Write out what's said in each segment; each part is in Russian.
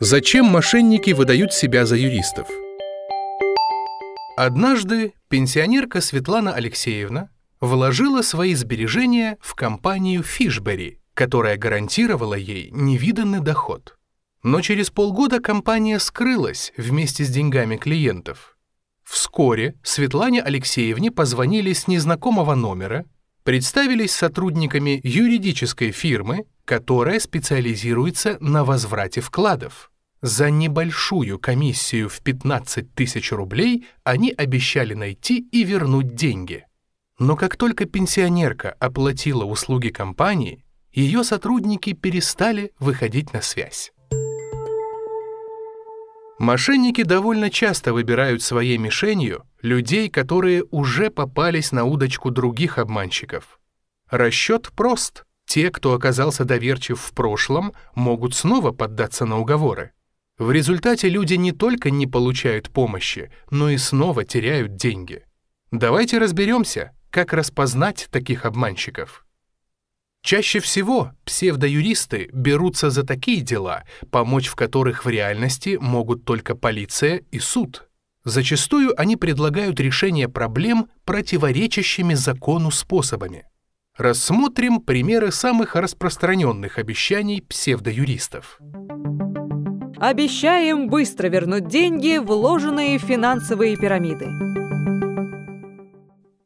Зачем мошенники выдают себя за юристов? Однажды пенсионерка Светлана Алексеевна вложила свои сбережения в компанию Фишбери, которая гарантировала ей невиданный доход. Но через полгода компания скрылась вместе с деньгами клиентов. Вскоре Светлане Алексеевне позвонили с незнакомого номера представились сотрудниками юридической фирмы, которая специализируется на возврате вкладов. За небольшую комиссию в 15 тысяч рублей они обещали найти и вернуть деньги. Но как только пенсионерка оплатила услуги компании, ее сотрудники перестали выходить на связь. Мошенники довольно часто выбирают своей мишенью людей, которые уже попались на удочку других обманщиков. Расчет прост. Те, кто оказался доверчив в прошлом, могут снова поддаться на уговоры. В результате люди не только не получают помощи, но и снова теряют деньги. Давайте разберемся, как распознать таких обманщиков. Чаще всего псевдоюристы берутся за такие дела, помочь в которых в реальности могут только полиция и суд. Зачастую они предлагают решение проблем противоречащими закону способами. Рассмотрим примеры самых распространенных обещаний псевдоюристов. Обещаем быстро вернуть деньги, вложенные в финансовые пирамиды.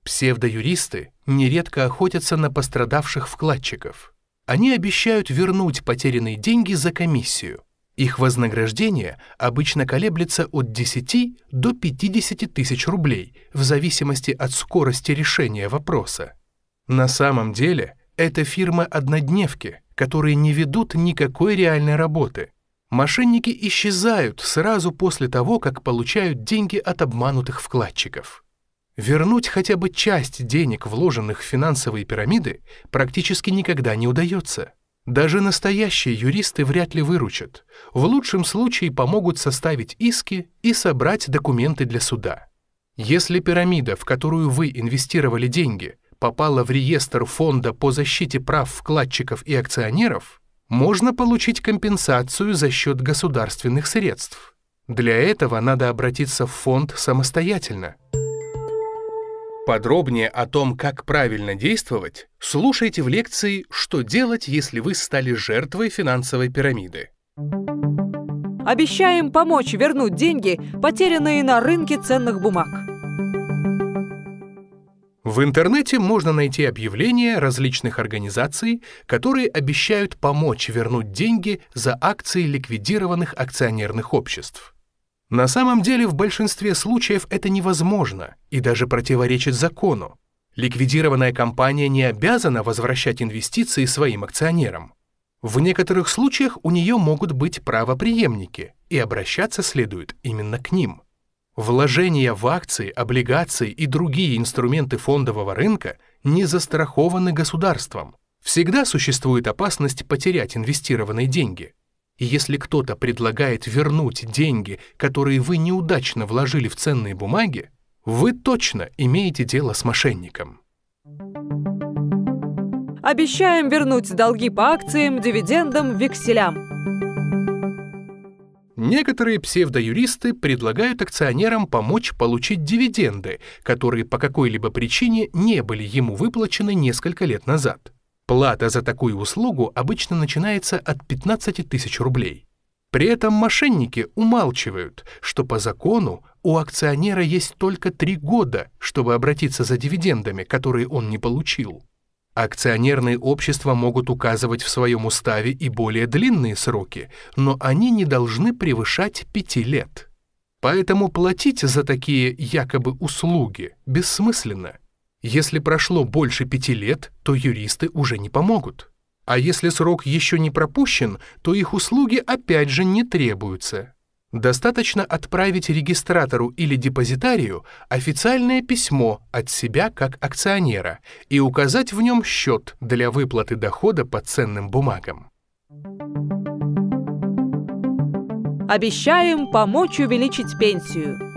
Псевдоюристы нередко охотятся на пострадавших вкладчиков. Они обещают вернуть потерянные деньги за комиссию – их вознаграждение обычно колеблется от 10 до 50 тысяч рублей в зависимости от скорости решения вопроса. На самом деле это фирмы-однодневки, которые не ведут никакой реальной работы. Мошенники исчезают сразу после того, как получают деньги от обманутых вкладчиков. Вернуть хотя бы часть денег, вложенных в финансовые пирамиды, практически никогда не удается. Даже настоящие юристы вряд ли выручат. В лучшем случае помогут составить иски и собрать документы для суда. Если пирамида, в которую вы инвестировали деньги, попала в реестр фонда по защите прав вкладчиков и акционеров, можно получить компенсацию за счет государственных средств. Для этого надо обратиться в фонд самостоятельно. Подробнее о том, как правильно действовать, слушайте в лекции «Что делать, если вы стали жертвой финансовой пирамиды». Обещаем помочь вернуть деньги, потерянные на рынке ценных бумаг. В интернете можно найти объявления различных организаций, которые обещают помочь вернуть деньги за акции ликвидированных акционерных обществ. На самом деле в большинстве случаев это невозможно и даже противоречит закону. Ликвидированная компания не обязана возвращать инвестиции своим акционерам. В некоторых случаях у нее могут быть правоприемники, и обращаться следует именно к ним. Вложения в акции, облигации и другие инструменты фондового рынка не застрахованы государством. Всегда существует опасность потерять инвестированные деньги – и если кто-то предлагает вернуть деньги, которые вы неудачно вложили в ценные бумаги, вы точно имеете дело с мошенником. Обещаем вернуть долги по акциям, дивидендам, векселям. Некоторые псевдоюристы предлагают акционерам помочь получить дивиденды, которые по какой-либо причине не были ему выплачены несколько лет назад. Плата за такую услугу обычно начинается от 15 тысяч рублей. При этом мошенники умалчивают, что по закону у акционера есть только три года, чтобы обратиться за дивидендами, которые он не получил. Акционерные общества могут указывать в своем уставе и более длинные сроки, но они не должны превышать пяти лет. Поэтому платить за такие якобы услуги бессмысленно. Если прошло больше пяти лет, то юристы уже не помогут. А если срок еще не пропущен, то их услуги опять же не требуются. Достаточно отправить регистратору или депозитарию официальное письмо от себя как акционера и указать в нем счет для выплаты дохода по ценным бумагам. Обещаем помочь увеличить пенсию –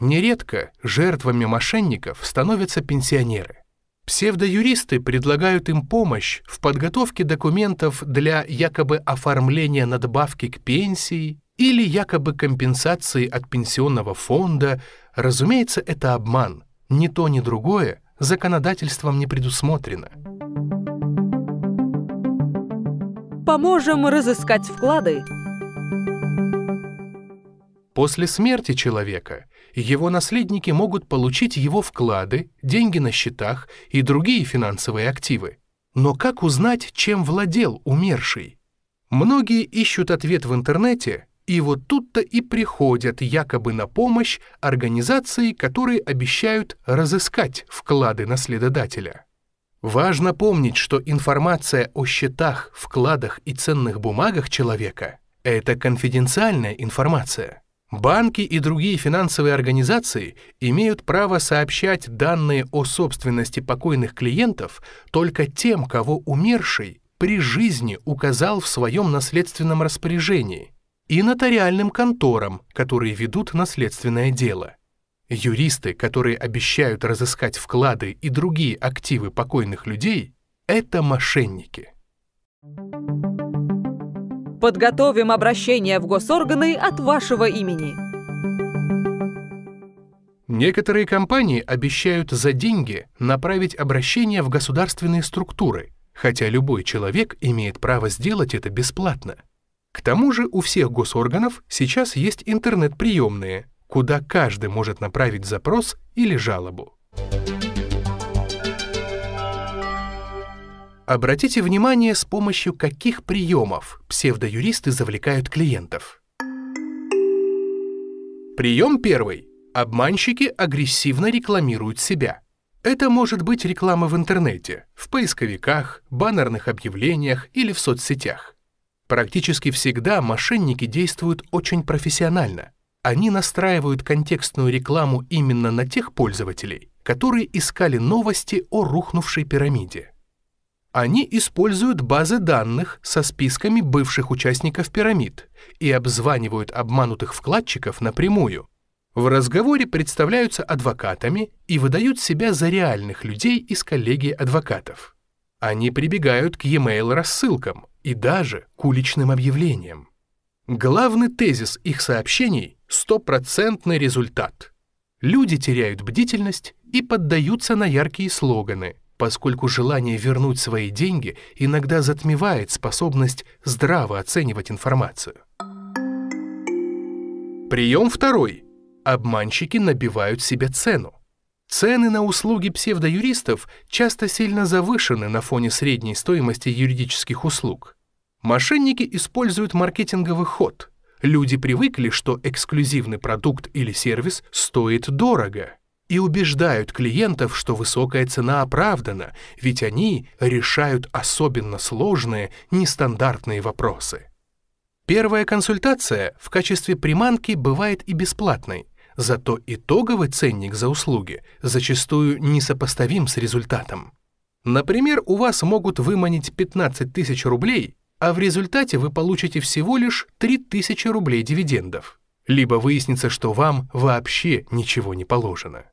Нередко жертвами мошенников становятся пенсионеры. Псевдоюристы предлагают им помощь в подготовке документов для якобы оформления надбавки к пенсии или якобы компенсации от пенсионного фонда. Разумеется, это обман. Ни то, ни другое законодательством не предусмотрено. Поможем разыскать вклады После смерти человека его наследники могут получить его вклады, деньги на счетах и другие финансовые активы. Но как узнать, чем владел умерший? Многие ищут ответ в интернете, и вот тут-то и приходят якобы на помощь организации, которые обещают разыскать вклады наследодателя. Важно помнить, что информация о счетах, вкладах и ценных бумагах человека – это конфиденциальная информация. Банки и другие финансовые организации имеют право сообщать данные о собственности покойных клиентов только тем, кого умерший при жизни указал в своем наследственном распоряжении, и нотариальным конторам, которые ведут наследственное дело. Юристы, которые обещают разыскать вклады и другие активы покойных людей, это мошенники. Thank you Подготовим обращение в госорганы от вашего имени. Некоторые компании обещают за деньги направить обращение в государственные структуры, хотя любой человек имеет право сделать это бесплатно. К тому же у всех госорганов сейчас есть интернет-приемные, куда каждый может направить запрос или жалобу. Обратите внимание, с помощью каких приемов псевдоюристы завлекают клиентов. Прием первый. Обманщики агрессивно рекламируют себя. Это может быть реклама в интернете, в поисковиках, баннерных объявлениях или в соцсетях. Практически всегда мошенники действуют очень профессионально. Они настраивают контекстную рекламу именно на тех пользователей, которые искали новости о рухнувшей пирамиде. Они используют базы данных со списками бывших участников пирамид и обзванивают обманутых вкладчиков напрямую. В разговоре представляются адвокатами и выдают себя за реальных людей из коллегии адвокатов. Они прибегают к e-mail рассылкам и даже к уличным объявлениям. Главный тезис их сообщений – стопроцентный результат. Люди теряют бдительность и поддаются на яркие слоганы – поскольку желание вернуть свои деньги иногда затмевает способность здраво оценивать информацию. Прием второй. Обманщики набивают себе цену. Цены на услуги псевдоюристов часто сильно завышены на фоне средней стоимости юридических услуг. Мошенники используют маркетинговый ход. Люди привыкли, что эксклюзивный продукт или сервис стоит дорого – и убеждают клиентов, что высокая цена оправдана, ведь они решают особенно сложные, нестандартные вопросы. Первая консультация в качестве приманки бывает и бесплатной, зато итоговый ценник за услуги зачастую несопоставим с результатом. Например, у вас могут выманить 15 тысяч рублей, а в результате вы получите всего лишь 3 тысячи рублей дивидендов. Либо выяснится, что вам вообще ничего не положено.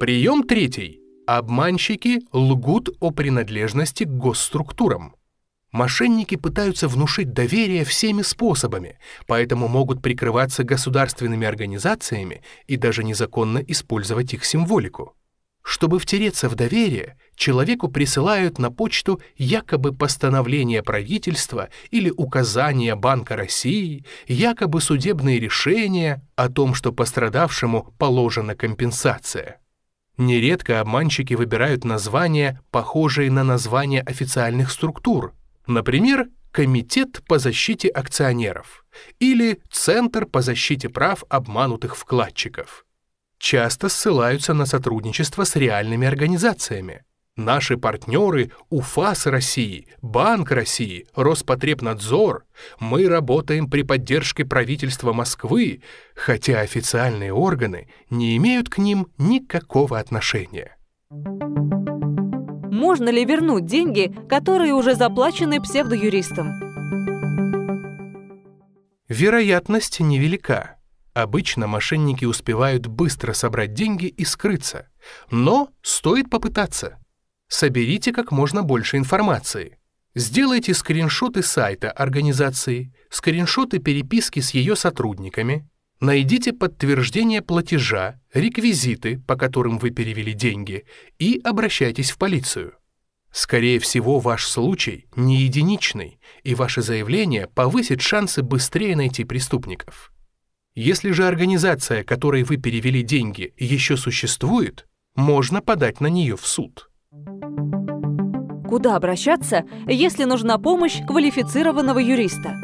Прием третий. Обманщики лгут о принадлежности к госструктурам. Мошенники пытаются внушить доверие всеми способами, поэтому могут прикрываться государственными организациями и даже незаконно использовать их символику. Чтобы втереться в доверие, человеку присылают на почту якобы постановление правительства или указание Банка России, якобы судебные решения о том, что пострадавшему положена компенсация. Нередко обманщики выбирают названия, похожие на названия официальных структур. Например, Комитет по защите акционеров или Центр по защите прав обманутых вкладчиков. Часто ссылаются на сотрудничество с реальными организациями. Наши партнеры – УФАС России, Банк России, Роспотребнадзор. Мы работаем при поддержке правительства Москвы, хотя официальные органы не имеют к ним никакого отношения. Можно ли вернуть деньги, которые уже заплачены псевдоюристам? Вероятность невелика. Обычно мошенники успевают быстро собрать деньги и скрыться. Но стоит попытаться. Соберите как можно больше информации. Сделайте скриншоты сайта организации, скриншоты переписки с ее сотрудниками, найдите подтверждение платежа, реквизиты, по которым вы перевели деньги, и обращайтесь в полицию. Скорее всего, ваш случай не единичный, и ваше заявление повысит шансы быстрее найти преступников. Если же организация, которой вы перевели деньги, еще существует, можно подать на нее в суд куда обращаться, если нужна помощь квалифицированного юриста.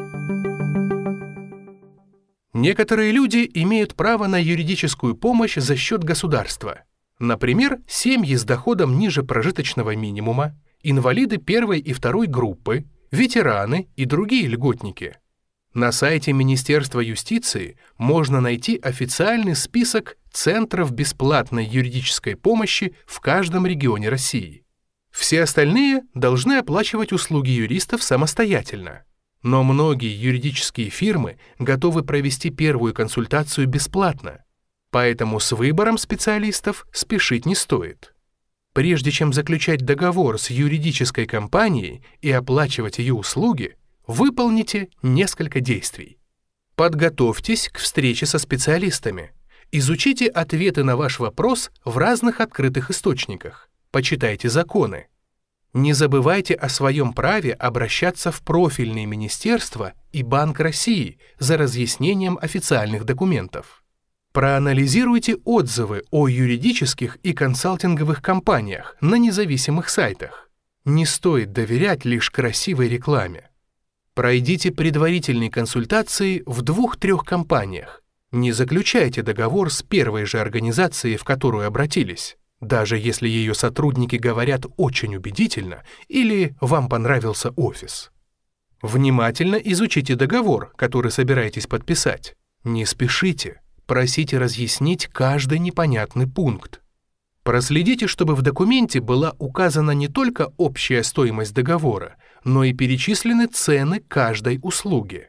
Некоторые люди имеют право на юридическую помощь за счет государства. Например, семьи с доходом ниже прожиточного минимума, инвалиды первой и второй группы, ветераны и другие льготники. На сайте Министерства юстиции можно найти официальный список центров бесплатной юридической помощи в каждом регионе России. Все остальные должны оплачивать услуги юристов самостоятельно. Но многие юридические фирмы готовы провести первую консультацию бесплатно, поэтому с выбором специалистов спешить не стоит. Прежде чем заключать договор с юридической компанией и оплачивать ее услуги, выполните несколько действий. Подготовьтесь к встрече со специалистами. Изучите ответы на ваш вопрос в разных открытых источниках почитайте законы. Не забывайте о своем праве обращаться в профильные министерства и Банк России за разъяснением официальных документов. Проанализируйте отзывы о юридических и консалтинговых компаниях на независимых сайтах. Не стоит доверять лишь красивой рекламе. Пройдите предварительные консультации в двух-трех компаниях. Не заключайте договор с первой же организацией, в которую обратились даже если ее сотрудники говорят очень убедительно или вам понравился офис. Внимательно изучите договор, который собираетесь подписать. Не спешите, просите разъяснить каждый непонятный пункт. Проследите, чтобы в документе была указана не только общая стоимость договора, но и перечислены цены каждой услуги.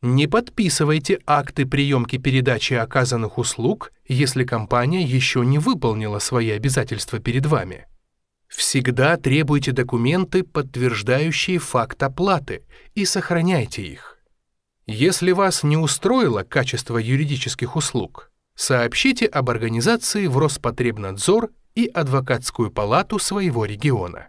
Не подписывайте акты приемки передачи оказанных услуг, если компания еще не выполнила свои обязательства перед вами. Всегда требуйте документы, подтверждающие факт оплаты, и сохраняйте их. Если вас не устроило качество юридических услуг, сообщите об организации в Роспотребнадзор и адвокатскую палату своего региона.